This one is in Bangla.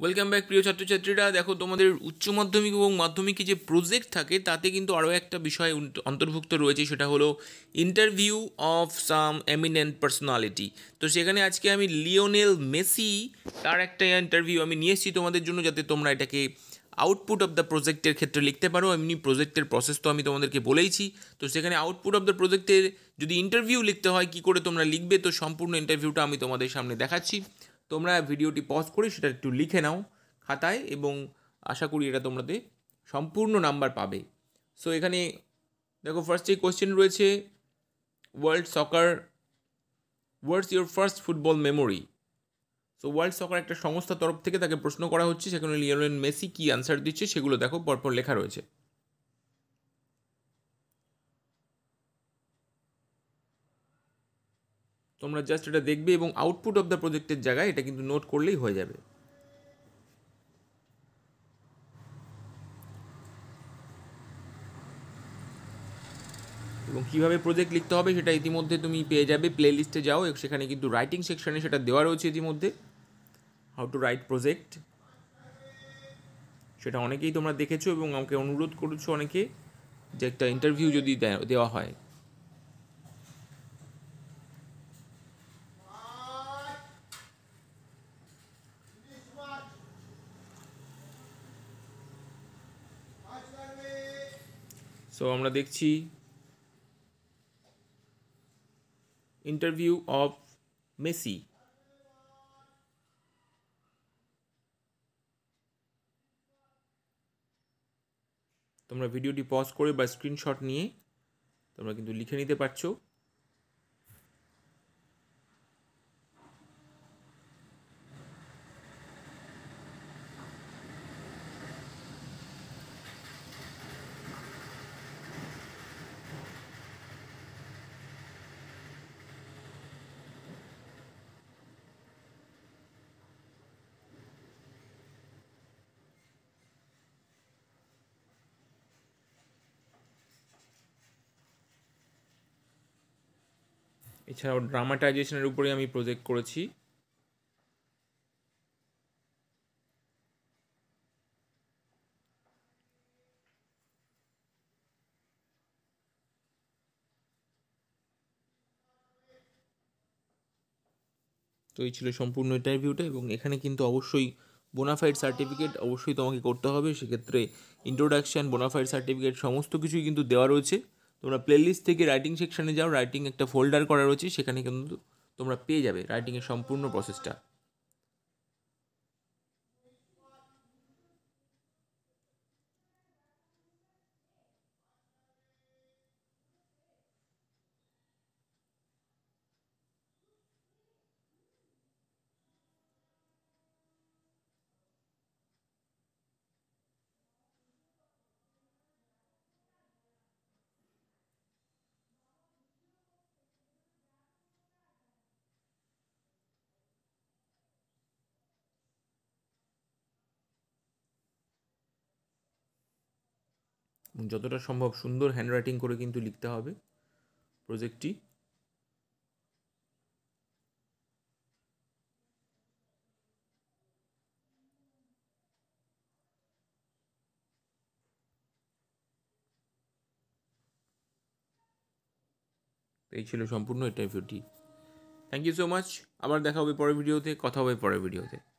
ওয়েলকাম ব্যাক প্রিয় ছাত্রছাত্রীরা দেখো তোমাদের উচ্চ মাধ্যমিক এবং মাধ্যমিকে যে প্রজেক্ট থাকে তাতে কিন্তু আরও একটা বিষয় অন্তর্ভুক্ত রয়েছে সেটা হলো interview of some eminent personality তো সেখানে আজকে আমি লিওনেল মেসি তার একটা ইন্টারভিউ আমি নিয়ে এসেছি তোমাদের জন্য যাতে তোমরা এটাকে আউটপুট অফ দ্য প্রজেক্টের ক্ষেত্রে লিখতে পারো এমনি প্রজেক্টের প্রসেস তো আমি তোমাদেরকে বলেইছি তো সেখানে আউটপুট অফ দ্য প্রজেক্টের যদি ইন্টারভিউ লিখতে হয় কি করে তোমরা লিখবে তো সম্পূর্ণ ইন্টারভিউটা আমি তোমাদের সামনে দেখাচ্ছি তোমরা ভিডিওটি পজ করে সেটা একটু লিখে নাও খাতায় এবং আশা করি এটা তোমাদের সম্পূর্ণ নাম্বার পাবে সো এখানে দেখো ফার্স্টে কোয়েশ্চেন রয়েছে world soccer words your first football memory so world soccer একটা সংস্থা তরফ থেকে তাকে প্রশ্ন করা হচ্ছে সেখানে লিওনেল মেসি কী আনসার দিচ্ছে সেগুলো দেখো পরপর লেখা রয়েছে তোমরা জাস্ট এটা দেখবে এবং আউটপুট অফ দ্য প্রজেক্টের জায়গায় এটা কিন্তু নোট করলেই হয়ে যাবে এবং কীভাবে প্রজেক্ট লিখতে হবে সেটা ইতিমধ্যে তুমি পেয়ে যাবে প্লে লিস্টে যাও সেখানে কিন্তু রাইটিং সেকশানে সেটা দেওয়া রয়েছে ইতিমধ্যে হাউ টু রাইট প্রজেক্ট সেটা অনেকেই তোমরা দেখেছো এবং আমাকে অনুরোধ করেছো অনেকে যে একটা ইন্টারভিউ যদি দেওয়া হয় সো আমরা দেখছি ইন্টারভিউ অফ মেসি তোমরা ভিডিওটি পজ করে বা স্ক্রিনশট নিয়ে তোমরা কিন্তু লিখে নিতে পারছো এছাড়াও ড্রামাটাইজেশনের উপরে আমি প্রজেক্ট করেছি তো এই ছিল সম্পূর্ণ ইন্টারভিউটা এবং এখানে কিন্তু অবশ্যই বোনাফাইড সার্টিফিকেট অবশ্যই তোমাকে করতে হবে সেক্ষেত্রে ইন্ট্রোডাকশান বোনাফাইড সার্টিফিকেট সমস্ত কিছুই কিন্তু দেওয়া রয়েছে তোমরা প্লেলিস্ট থেকে রাইটিং সেকশানে যাও রাইটিং একটা ফোল্ডার করা রয়েছে সেখানে কিন্তু তোমরা পেয়ে যাবে রাইটিংয়ের সম্পূর্ণ প্রসেসটা যতটা সম্ভব সুন্দর হ্যান্ডরাইটিং করে কিন্তু লিখতে হবে প্রজেক্টটি এই ছিল সম্পূর্ণ এটাই ইন্টারভিউটি থ্যাংক ইউ সো মাচ আবার দেখা হবে পরের ভিডিওতে কথা হবে পরের ভিডিওতে